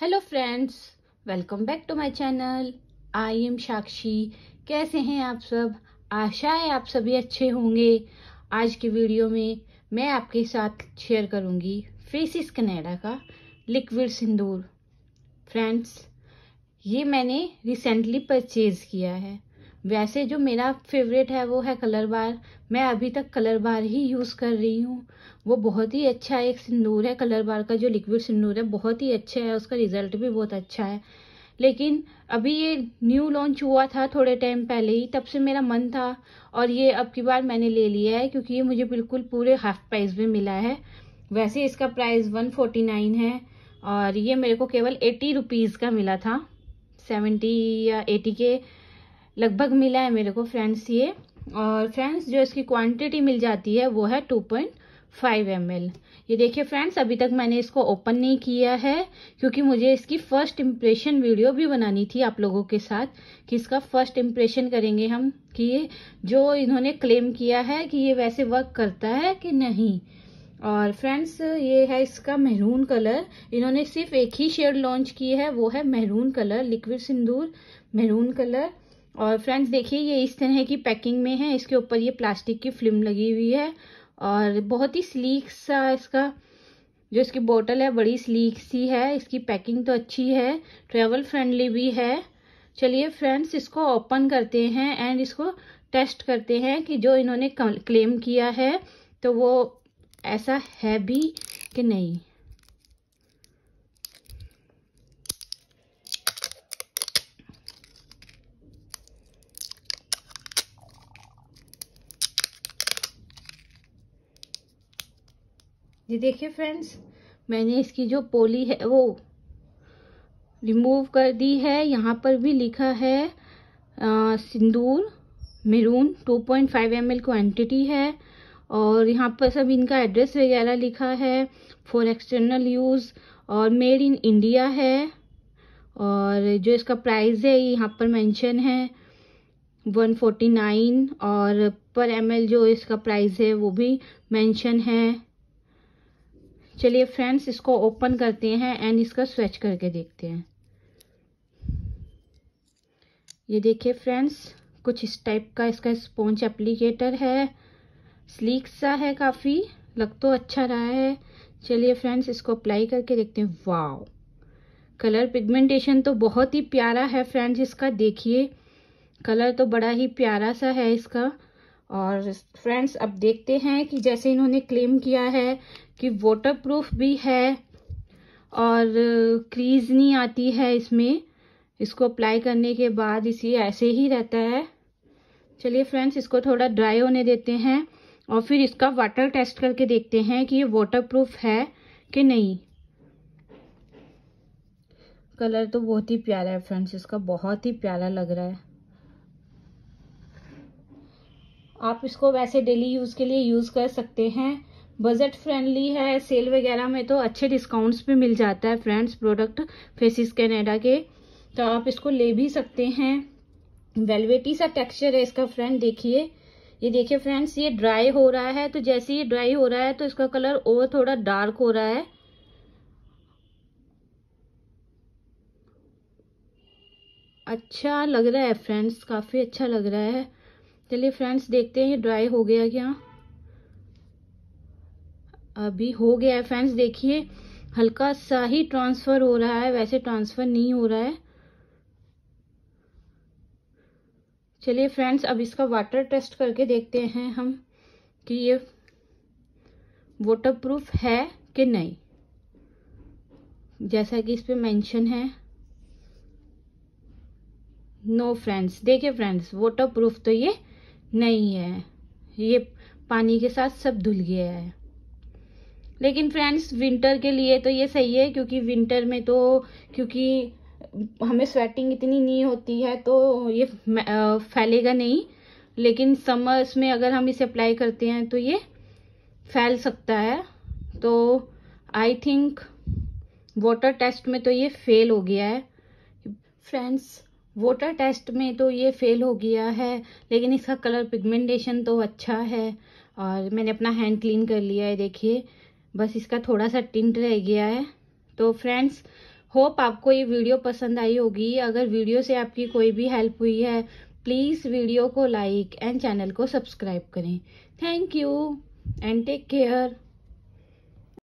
hello friends welcome back to my channel I am Sakshi कैसे हैं आप सब आशा है आप सभी अच्छे होंगे आज की वीडियो में मैं आपके साथ शेयर करूंगी फेसिस कनाडा का लिक्विड सिंदूर फ्रेंड्स ये मैंने रिसेंटली परचेज़ किया है वैसे जो मेरा फेवरेट है वो है कलर बार मैं अभी तक कलर बार ही यूज़ कर रही हूँ वो बहुत ही अच्छा एक सिंदूर है कलर बार का जो लिक्विड सिंदूर है बहुत ही अच्छा है उसका रिज़ल्ट भी बहुत अच्छा है लेकिन अभी ये न्यू लॉन्च हुआ था थोड़े टाइम पहले ही तब से मेरा मन था और ये अब की बार मैंने ले लिया है क्योंकि ये मुझे बिल्कुल पूरे हाफ प्राइस में मिला है वैसे इसका प्राइस वन फोर्टी नाइन है और ये मेरे को केवल एटी रुपीज़ का मिला था सेवेंटी या एटी के लगभग मिला है मेरे को फ्रेंड्स ये और फ्रेंड्स जो इसकी क्वांटिटी मिल जाती है वो है टू पॉइंट फाइव एम ये देखिए फ्रेंड्स अभी तक मैंने इसको ओपन नहीं किया है क्योंकि मुझे इसकी फर्स्ट इम्प्रेशन वीडियो भी बनानी थी आप लोगों के साथ कि इसका फर्स्ट इम्प्रेशन करेंगे हम कि ये जो इन्होंने क्लेम किया है कि ये वैसे वर्क करता है कि नहीं और फ्रेंड्स ये है इसका मेहरून कलर इन्होंने सिर्फ एक ही शेड लॉन्च की है वो है मेहरून कलर लिक्विड सिंदूर मेहरून कलर और फ्रेंड्स देखिए ये इस तरह की पैकिंग में है इसके ऊपर ये प्लास्टिक की फिल्म लगी हुई है और बहुत ही स्लीक सा इसका जो इसकी बोतल है बड़ी स्लीक सी है इसकी पैकिंग तो अच्छी है ट्रेवल फ्रेंडली भी है चलिए फ्रेंड्स इसको ओपन करते हैं एंड इसको टेस्ट करते हैं कि जो इन्होंने क्लेम किया है तो वो ऐसा है भी कि नहीं ये देखिए फ्रेंड्स मैंने इसकी जो पोली है वो रिमूव कर दी है यहाँ पर भी लिखा है आ, सिंदूर मेरून 2.5 पॉइंट क्वांटिटी है और यहाँ पर सब इनका एड्रेस वगैरह लिखा है फॉर एक्सटर्नल यूज़ और मेड इन इंडिया है और जो इसका प्राइस है ये यहाँ पर मेंशन है 149 और पर एम जो इसका प्राइस है वो भी मेंशन है चलिए फ्रेंड्स इसको ओपन करते हैं एंड इसका स्वेच करके देखते हैं ये देखिए फ्रेंड्स कुछ इस टाइप का इसका स्पॉन्च एप्लीकेटर है स्लीक सा है काफ़ी लग तो अच्छा रहा है चलिए फ्रेंड्स इसको अप्लाई करके देखते हैं वाओ कलर पिगमेंटेशन तो बहुत ही प्यारा है फ्रेंड्स इसका देखिए कलर तो बड़ा ही प्यारा सा है इसका और फ्रेंड्स अब देखते हैं कि जैसे इन्होंने क्लेम किया है कि वाटर प्रूफ भी है और क्रीज uh, नहीं आती है इसमें इसको अप्लाई करने के बाद इसी ऐसे ही रहता है चलिए फ्रेंड्स इसको थोड़ा ड्राई होने देते हैं और फिर इसका वाटर टेस्ट करके देखते हैं कि ये वाटर प्रूफ है कि नहीं कलर तो बहुत ही प्यारा है फ्रेंड्स इसका बहुत ही प्यारा लग रहा है आप इसको वैसे डेली यूज़ के लिए यूज़ कर सकते हैं बजट फ्रेंडली है सेल वगैरह में तो अच्छे डिस्काउंट्स पे मिल जाता है फ्रेंड्स प्रोडक्ट फेसिस कैनेडा के तो आप इसको ले भी सकते हैं वेलवेटी सा टेक्सचर है इसका फ्रेंड देखिए ये देखिए फ्रेंड्स ये ड्राई हो रहा है तो जैसे ये ड्राई हो रहा है तो इसका कलर और थोड़ा डार्क हो रहा है अच्छा लग रहा है फ्रेंड्स काफ़ी अच्छा लग रहा है चलिए फ्रेंड्स देखते हैं ये ड्राई हो गया क्या अभी हो गया है फ्रेंड्स देखिए हल्का सा ही ट्रांसफ़र हो रहा है वैसे ट्रांसफ़र नहीं हो रहा है चलिए फ्रेंड्स अब इसका वाटर टेस्ट करके देखते हैं हम कि ये वाटर प्रूफ है कि नहीं जैसा कि इस पर मैंशन है नो फ्रेंड्स देखिए फ्रेंड्स वाटर प्रूफ तो ये नहीं है ये पानी के साथ सब धुल गया है लेकिन फ्रेंड्स विंटर के लिए तो ये सही है क्योंकि विंटर में तो क्योंकि हमें स्वेटिंग इतनी नहीं होती है तो ये फैलेगा नहीं लेकिन समर्स में अगर हम इसे अप्लाई करते हैं तो ये फैल सकता है तो आई थिंक वाटर टेस्ट में तो ये फेल हो गया है फ्रेंड्स वोटर टेस्ट में तो ये फ़ेल हो गया है लेकिन इसका कलर पिगमेंटेशन तो अच्छा है और मैंने अपना हैंड क्लीन कर लिया है देखिए बस इसका थोड़ा सा टिंट रह गया है तो फ्रेंड्स होप आपको ये वीडियो पसंद आई होगी अगर वीडियो से आपकी कोई भी हेल्प हुई है प्लीज़ वीडियो को लाइक एंड चैनल को सब्सक्राइब करें thank you and take care